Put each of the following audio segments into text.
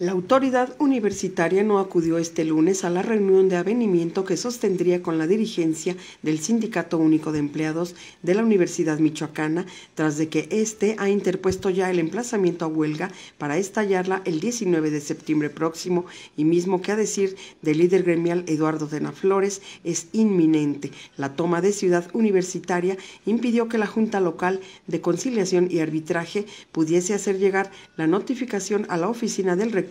La autoridad universitaria no acudió este lunes a la reunión de avenimiento que sostendría con la dirigencia del Sindicato Único de Empleados de la Universidad Michoacana, tras de que éste ha interpuesto ya el emplazamiento a huelga para estallarla el 19 de septiembre próximo y mismo que a decir del líder gremial Eduardo Dena Flores es inminente. La toma de Ciudad Universitaria impidió que la Junta Local de Conciliación y Arbitraje pudiese hacer llegar la notificación a la oficina del rector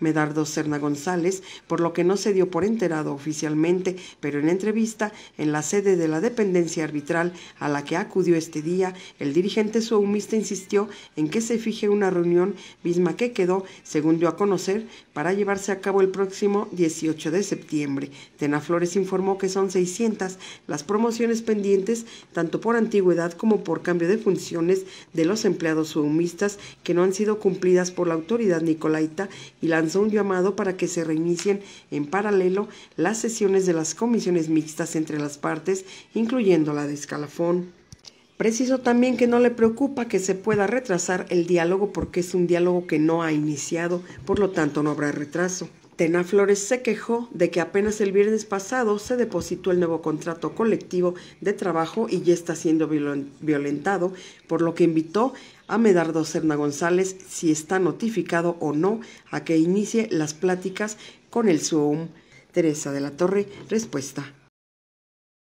Medardo Cerna González, por lo que no se dio por enterado oficialmente, pero en entrevista en la sede de la dependencia arbitral a la que acudió este día, el dirigente suumista insistió en que se fije una reunión misma que quedó, según dio a conocer, para llevarse a cabo el próximo 18 de septiembre. Tena Flores informó que son 600 las promociones pendientes, tanto por antigüedad como por cambio de funciones de los empleados suhumistas que no han sido cumplidas por la autoridad nicolaita y lanzó un llamado para que se reinicien en paralelo las sesiones de las comisiones mixtas entre las partes, incluyendo la de escalafón. Preciso también que no le preocupa que se pueda retrasar el diálogo porque es un diálogo que no ha iniciado, por lo tanto no habrá retraso. Tena Flores se quejó de que apenas el viernes pasado se depositó el nuevo contrato colectivo de trabajo y ya está siendo violentado, por lo que invitó a Medardo Serna González si está notificado o no a que inicie las pláticas con el Zoom. Teresa de la Torre, respuesta.